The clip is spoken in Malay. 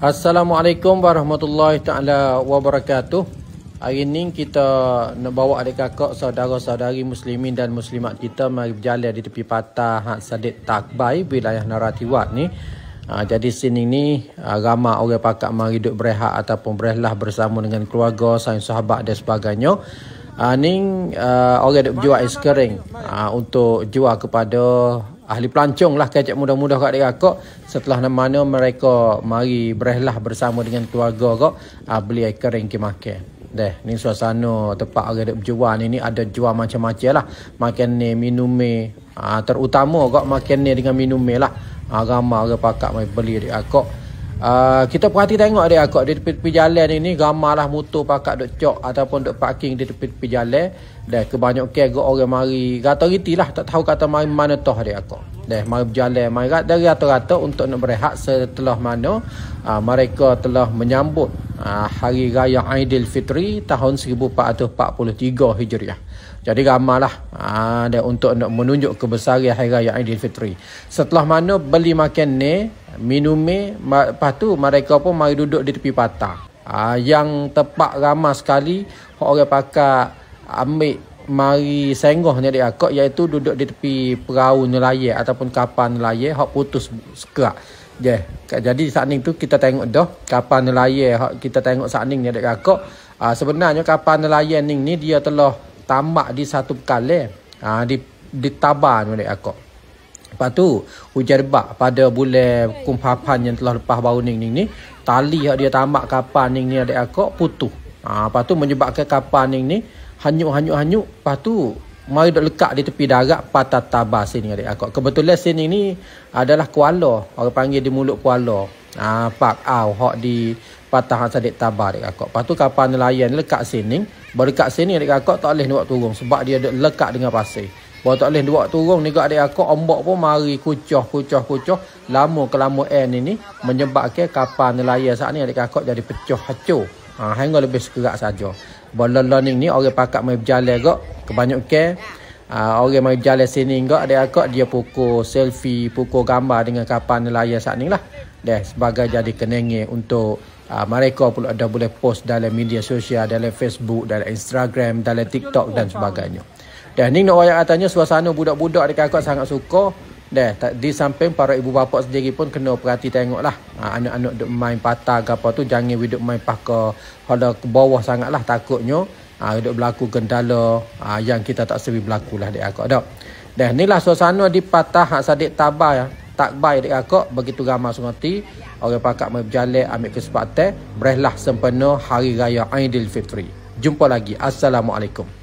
Assalamualaikum warahmatullahi taala wabarakatuh. Hari ini kita nak bawa adik kakak saudara-saudari muslimin dan muslimat kita mari berjalan di tepi patah Hak Sadid Takbai wilayah Naratiwat ni. Ha, jadi sini ni ha, ramai orang pakak mari duduk berehat ataupun berehlah bersama dengan keluarga, sayang sahabat dan sebagainya. Ha, ni uh, orang duduk jual es kering ha, untuk jual kepada ahli pelancong lah kecek mudah-mudah kat dia kok setelah mana mereka mari berehlah bersama dengan keluarga kok uh, ah, beli ekor yang kemakan deh ni suasana tempat agak ada berjual ni, ni ada jual macam-macam lah makan ni minum ni uh, terutama kok makan ni dengan minum ni lah agama ah, uh, orang pakak mai beli dia kok Uh, kita perhati tengok dia kat di tepi-tepi jalan ni ni gamalah motor pakak duk cok ataupun duk parking di tepi-tepi jalan kebanyak ke, gerak orang mari kata lah tak tahu kata mari mana toh dia kat Dah mari berjalan mari rat dari rata-rata untuk nak berehat setelah mana uh, mereka telah menyambut uh, hari raya Aidilfitri tahun 1443 Hijriah jadi ramalah uh, untuk nak menunjuk kebesaran hari raya Aidilfitri setelah mana beli makan ni Minum lepas tu mereka pun mari duduk di tepi patah. Ha, yang tepat ramah sekali orang pakai ambil mari sengoh ni dia kok iaitu duduk di tepi perahu nelayan ataupun kapal nelayan hak putus sekak, Je. Yeah. Jadi saat ni tu kita tengok dah kapal nelayan hak kita tengok saat ni dia kakak. Ha, ah, sebenarnya kapal nelayan ni, ni dia telah tamak di satu kali Ha, di di tabar ni dia kakak lepas tu hujan lebat pada bulan kumpapan yang telah lepas baru ni ni ni tali yang dia tambak kapal ni ni ada aku putus ha, lepas tu menyebabkan kapal ni ni hanyut hanyut hanyut lepas tu mari duduk lekat di tepi darat patah tabah sini adik aku kebetulan sini ni adalah Kuala orang panggil di mulut Kuala ha, pak au hok di patah sadik tabah adik aku lepas tu kapal nelayan lekat sini berdekat sini adik aku tak boleh nak turun sebab dia lekat dengan pasir Buat tak boleh dua turun ni kat adik aku ombak pun mari kucah kucah kucah lama ke lama air ni ni menyebabkan kapal nelayan saat ni adik aku jadi pecah hancur. Ha hingga lebih sekerat saja. Bola learning ni orang pakat mai berjalan gak kebanyakan ha, orang mai berjalan sini gak adik aku dia pukul selfie, pukul gambar dengan kapal nelayan saat ni lah. Dah sebagai jadi kenangan untuk ha, mereka pula ada boleh post dalam media sosial, dalam Facebook, dalam Instagram, dalam TikTok dan sebagainya. Dah ni nak wayang katanya suasana budak-budak dekat akak sangat suka. Dah di samping para ibu bapa sendiri pun kena perhati tengoklah. Ha, anak-anak duk main patah ke apa tu jangan we duk main pakar pada ke bawah sangatlah takutnya ha, duk berlaku gendala ha, yang kita tak sebi berlaku lah dekat akak dah. Dah inilah suasana di patah Hak Sadik Tabah ya. Tak baik dekat akak begitu ramai sungati orang pakak mai berjalan ambil kesempatan berehlah sempena hari raya Aidilfitri. Jumpa lagi. Assalamualaikum.